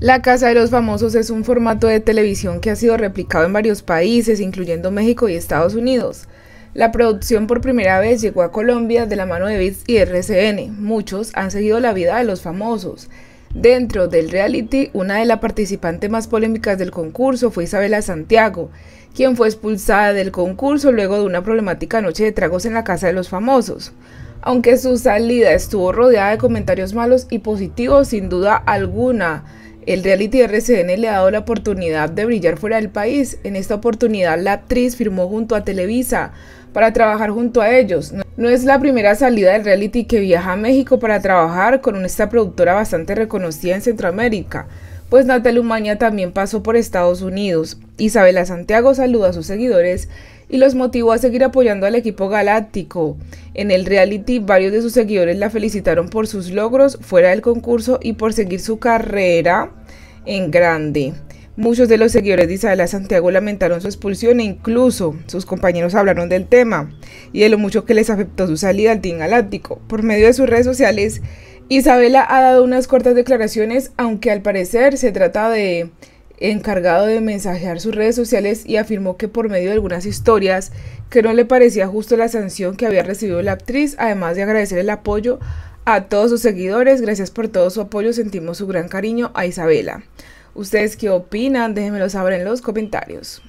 La Casa de los Famosos es un formato de televisión que ha sido replicado en varios países, incluyendo México y Estados Unidos. La producción por primera vez llegó a Colombia de la mano de Viz y RCN. Muchos han seguido la vida de los famosos. Dentro del reality, una de las participantes más polémicas del concurso fue Isabela Santiago, quien fue expulsada del concurso luego de una problemática noche de tragos en la Casa de los Famosos. Aunque su salida estuvo rodeada de comentarios malos y positivos, sin duda alguna, el reality RCN le ha dado la oportunidad de brillar fuera del país. En esta oportunidad la actriz firmó junto a Televisa para trabajar junto a ellos. No es la primera salida del reality que viaja a México para trabajar con esta productora bastante reconocida en Centroamérica, pues Natalia también pasó por Estados Unidos. Isabela Santiago saluda a sus seguidores y los motivó a seguir apoyando al equipo galáctico. En el reality, varios de sus seguidores la felicitaron por sus logros fuera del concurso y por seguir su carrera en grande. Muchos de los seguidores de Isabela Santiago lamentaron su expulsión e incluso sus compañeros hablaron del tema y de lo mucho que les afectó su salida al Team Galáctico. Por medio de sus redes sociales, Isabela ha dado unas cortas declaraciones, aunque al parecer se trata de encargado de mensajear sus redes sociales y afirmó que por medio de algunas historias que no le parecía justo la sanción que había recibido la actriz, además de agradecer el apoyo a todos sus seguidores, gracias por todo su apoyo, sentimos su gran cariño a Isabela. ¿Ustedes qué opinan? Déjenmelo saber en los comentarios.